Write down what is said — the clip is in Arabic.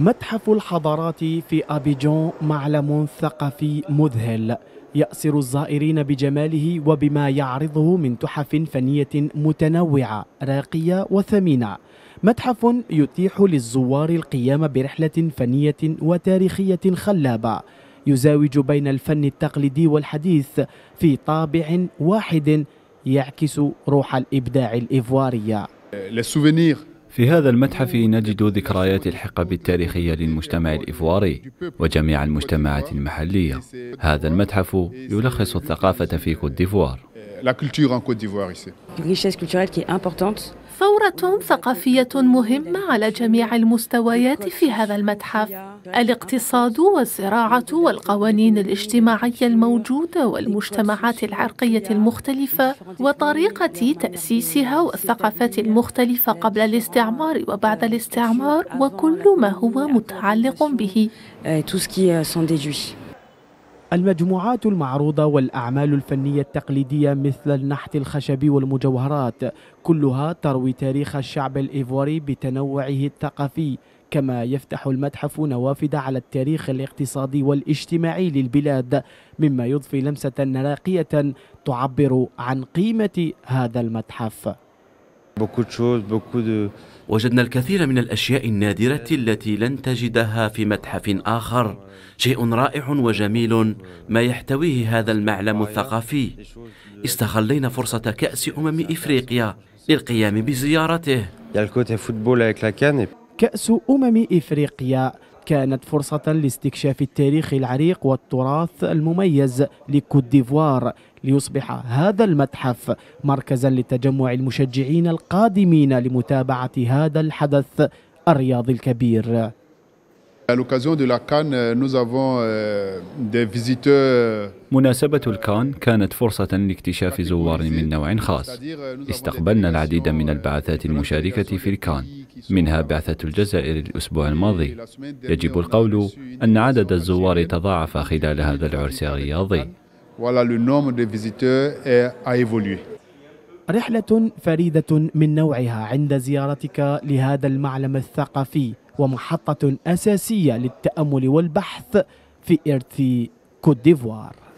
متحف الحضارات في أبيجون معلم ثقافي مذهل يأسر الزائرين بجماله وبما يعرضه من تحف فنية متنوعة راقية وثمينة متحف يتيح للزوار القيام برحلة فنية وتاريخية خلابة يزاوج بين الفن التقليدي والحديث في طابع واحد يعكس روح الإبداع الإيفوارية في هذا المتحف نجد ذكريات الحقب التاريخية للمجتمع الإفواري وجميع المجتمعات المحلية هذا المتحف يلخص الثقافة في كوت ديفوار la culture en Côte d'Ivoire ici. qui est importante. ثورة ثقافية مهمة على جميع المستويات في هذا المتحف الاقتصاد والزراعة والقوانين الاجتماعية الموجودة والمجتمعات العرقية المختلفة وطريقة تأسيسها والثقافات المختلفة قبل الاستعمار وبعد الاستعمار وكل ما هو متعلق به. المجموعات المعروضة والأعمال الفنية التقليدية مثل النحت الخشبي والمجوهرات كلها تروي تاريخ الشعب الإيفواري بتنوعه الثقافي كما يفتح المتحف نوافذ على التاريخ الاقتصادي والاجتماعي للبلاد مما يضفي لمسة راقية تعبر عن قيمة هذا المتحف وجدنا الكثير من الأشياء النادرة التي لن تجدها في متحف آخر شيء رائع وجميل ما يحتويه هذا المعلم الثقافي استغلينا فرصة كأس أمم إفريقيا للقيام بزيارته كأس أمم إفريقيا كانت فرصة لاستكشاف التاريخ العريق والتراث المميز لكوت ديفوار ليصبح هذا المتحف مركزا لتجمع المشجعين القادمين لمتابعة هذا الحدث الرياضي الكبير euh, euh, مناسبة الكان كانت فرصة لاكتشاف زوار من نوع خاص. استقبلنا العديد من البعثات المشاركة في الكان، منها بعثة الجزائر الأسبوع الماضي. يجب القول أن عدد الزوار تضاعف خلال هذا العرس الرياضي. voilà, le nombre de visiteurs a évolué. رحلة فريدة من نوعها عند زيارتك لهذا المعلم الثقافي ومحطة أساسية للتأمل والبحث في إرث كوت ديفوار